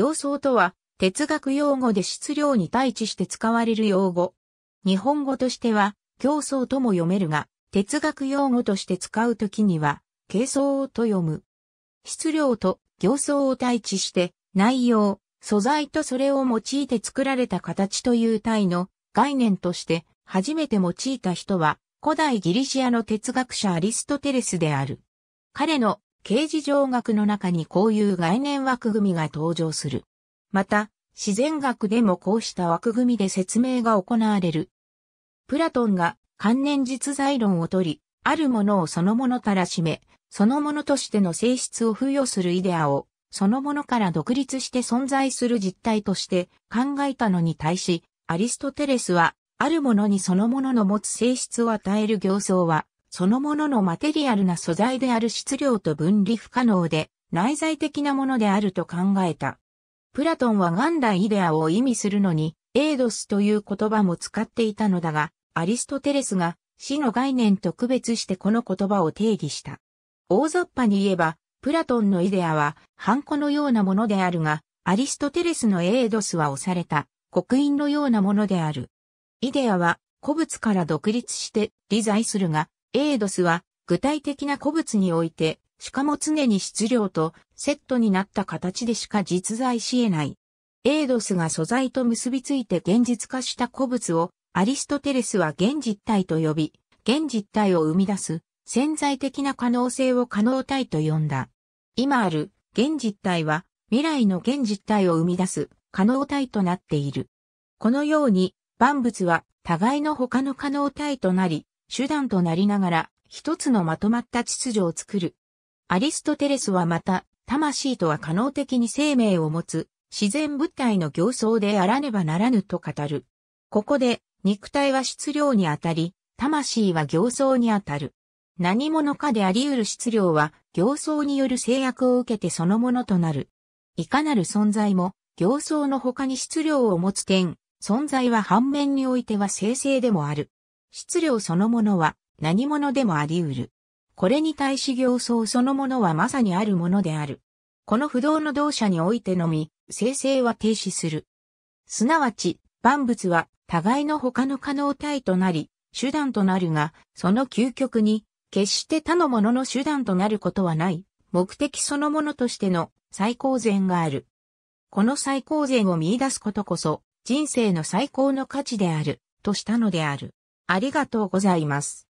行相とは、哲学用語で質量に対峙して使われる用語。日本語としては、競争とも読めるが、哲学用語として使うときには、軽装と読む。質量と行相を対峙して、内容、素材とそれを用いて作られた形という体の概念として初めて用いた人は古代ギリシアの哲学者アリストテレスである。彼の刑事上学の中にこういう概念枠組みが登場する。また、自然学でもこうした枠組みで説明が行われる。プラトンが観念実在論を取り、あるものをそのものたらしめ、そのものとしての性質を付与するイデアを、そのものから独立して存在する実体として考えたのに対し、アリストテレスは、あるものにそのものの持つ性質を与える行相は、そのもののマテリアルな素材である質量と分離不可能で内在的なものであると考えた。プラトンは元来イデアを意味するのに、エイドスという言葉も使っていたのだが、アリストテレスが死の概念と区別してこの言葉を定義した。大雑把に言えば、プラトンのイデアは、ハンコのようなものであるが、アリストテレスのエイドスは押された、刻印のようなものである。イデアは、古物から独立して、理財するが、エイドスは具体的な古物において、しかも常に質量とセットになった形でしか実在し得ない。エイドスが素材と結びついて現実化した古物をアリストテレスは現実体と呼び、現実体を生み出す潜在的な可能性を可能体と呼んだ。今ある現実体は未来の現実体を生み出す可能体となっている。このように万物は互いの他の可能体となり、手段となりながら一つのまとまった秩序を作る。アリストテレスはまた、魂とは可能的に生命を持つ自然物体の行走であらねばならぬと語る。ここで肉体は質量にあたり、魂は行走にあたる。何者かであり得る質量は行走による制約を受けてそのものとなる。いかなる存在も行走の他に質量を持つ点、存在は反面においては生成でもある。質量そのものは何者でもあり得る。これに対し行相そのものはまさにあるものである。この不動の動作においてのみ、生成は停止する。すなわち、万物は互いの他の可能体となり、手段となるが、その究極に、決して他のものの手段となることはない、目的そのものとしての最高善がある。この最高善を見出すことこそ、人生の最高の価値である、としたのである。ありがとうございます。